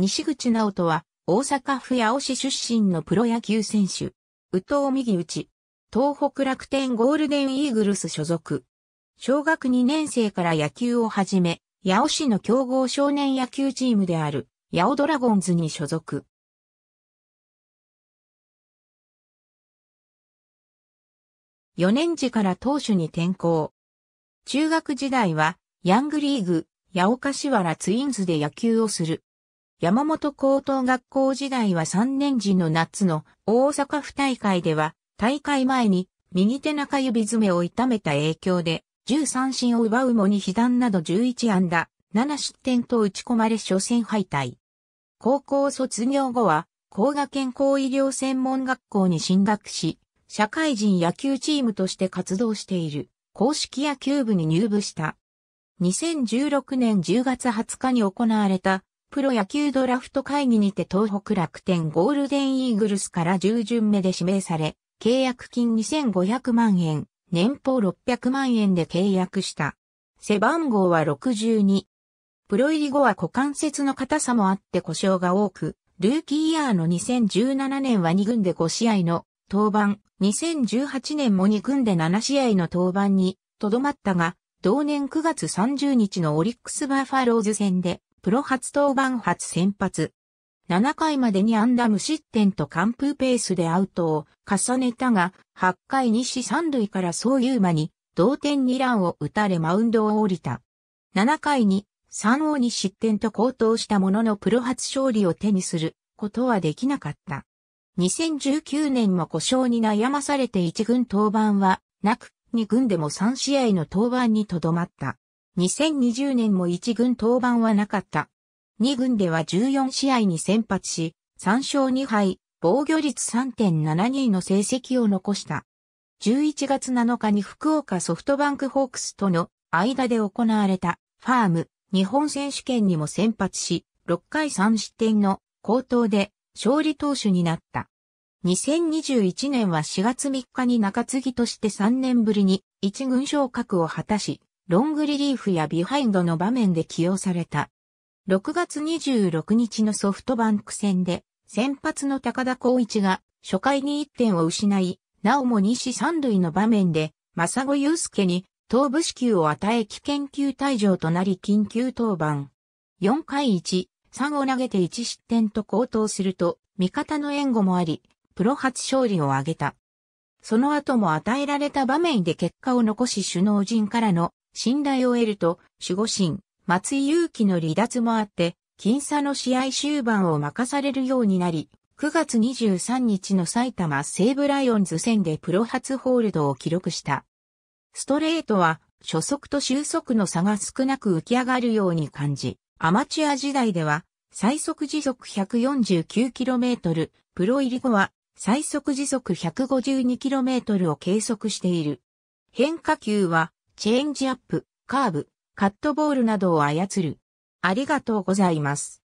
西口直人は、大阪府八尾市出身のプロ野球選手。宇藤右内。東北楽天ゴールデンイーグルス所属。小学2年生から野球を始め、八尾市の強豪少年野球チームである、八尾ドラゴンズに所属。4年時から投手に転向。中学時代は、ヤングリーグ、八尾柏ツインズで野球をする。山本高等学校時代は3年時の夏の大阪府大会では、大会前に右手中指爪を痛めた影響で、13進を奪うもに被弾など11安打、7失点と打ち込まれ初戦敗退。高校卒業後は、高賀健康医療専門学校に進学し、社会人野球チームとして活動している、公式野球部に入部した。2016年10月20日に行われたプロ野球ドラフト会議にて東北楽天ゴールデンイーグルスから10巡目で指名され、契約金2500万円、年俸600万円で契約した。背番号は62。プロ入り後は股関節の硬さもあって故障が多く、ルーキーイヤーの2017年は2軍で5試合の登板、2018年も2軍で7試合の登板にとどまったが、同年9月30日のオリックスバーファローズ戦でプロ初登板初先発。7回までに安打無失点と完封ペースでアウトを重ねたが、8回西三塁からいう間に同点2ランを打たれマウンドを降りた。7回に3王に失点と高騰したもののプロ初勝利を手にすることはできなかった。2019年も故障に悩まされて1軍登板はなく、2軍でも3試合の登板にとどまった。2020年も1軍登板はなかった。2軍では14試合に先発し、3勝2敗、防御率3.72の成績を残した。11月7日に福岡ソフトバンクホークスとの間で行われたファーム日本選手権にも先発し、6回3失点の高騰で勝利投手になった。2021年は4月3日に中継ぎとして3年ぶりに一軍昇格を果たし、ロングリリーフやビハインドの場面で起用された。6月26日のソフトバンク戦で、先発の高田光一が初回に1点を失い、なおも西三塁の場面で、正子祐介に頭部支給を与え危険球退場となり緊急登板。4回1、3を投げて1失点と高騰すると、味方の援護もあり、プロ初勝利を挙げた。その後も与えられた場面で結果を残し首脳陣からの信頼を得ると、守護神、松井祐気の離脱もあって、僅差の試合終盤を任されるようになり、9月23日の埼玉西武ライオンズ戦でプロ初ホールドを記録した。ストレートは初速と終速の差が少なく浮き上がるように感じ、アマチュア時代では最速時速 149km、プロ入り後は最速時速 152km を計測している。変化球はチェンジアップ、カーブ、カットボールなどを操る。ありがとうございます。